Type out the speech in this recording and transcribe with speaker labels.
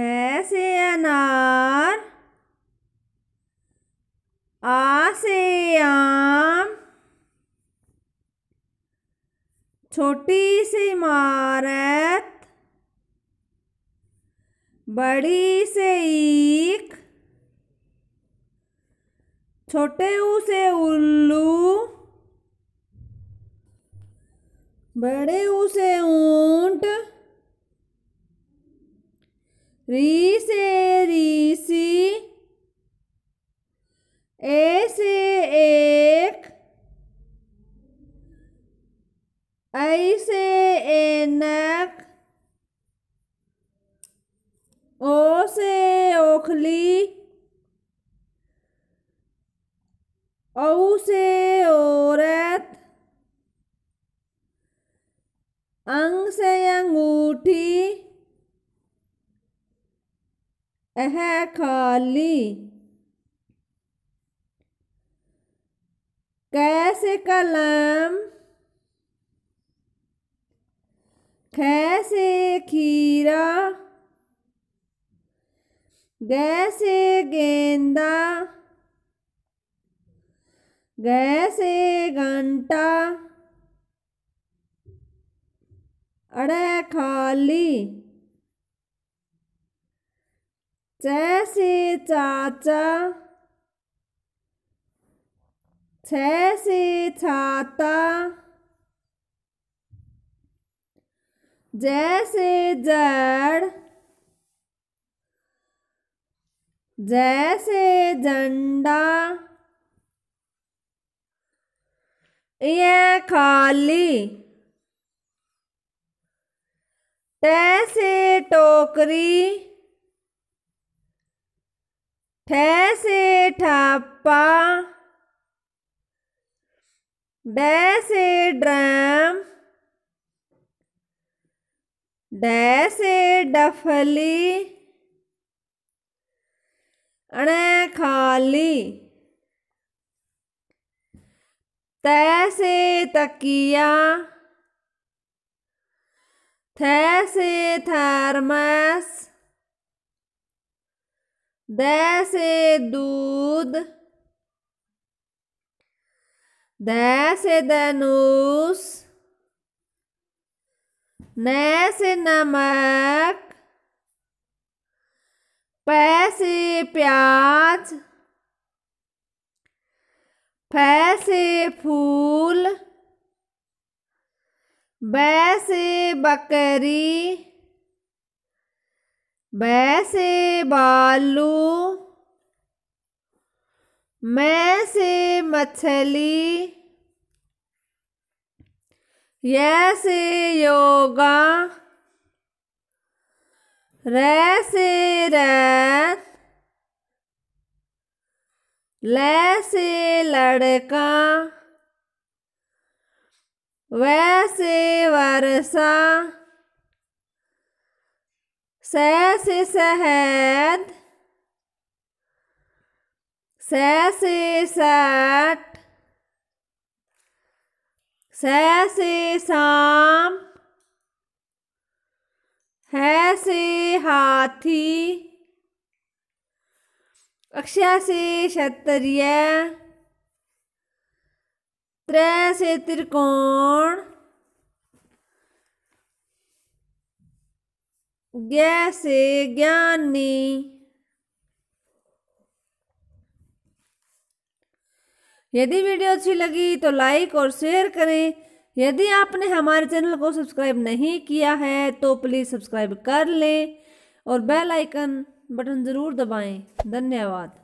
Speaker 1: ऐसे अनार आ से आम छोटी सी इमारत बड़ी से ईक छोटे उसे उल्लू बड़े उसे ऊंट री से ऋषि ए से एक ऐ से एनक ओ से ओखली औ से औरत अंग से अंगूठी अह खाली कैसे कलम कैसे खीरा कैसे गेंदा कैसे घंटा अरे खाली जैसे चाचा छह छाता जैसे जड़ जैसे झंडा ये खाली तैसे टोकरी ठ से ठप्पा ड से ड्रम ड से डफली अण खाली त से तकिया थ से थर्मस दैसे दूध दैसे दनुस धनुष नमक पैसे प्याज पैसे फूल बैसे बकरी बै से बालू मैं से मछली यह से योगा रे से रैत ले से लड़का वैसे वर्षा सह से शहद सह से सट सह से शाम है से हाथी अक्षय से क्षत्रिय त्रय से त्रिकोण जैसे ज्ञानी यदि वीडियो अच्छी लगी तो लाइक और शेयर करें यदि आपने हमारे चैनल को सब्सक्राइब नहीं किया है तो प्लीज़ सब्सक्राइब कर लें और बेल आइकन बटन ज़रूर दबाएं धन्यवाद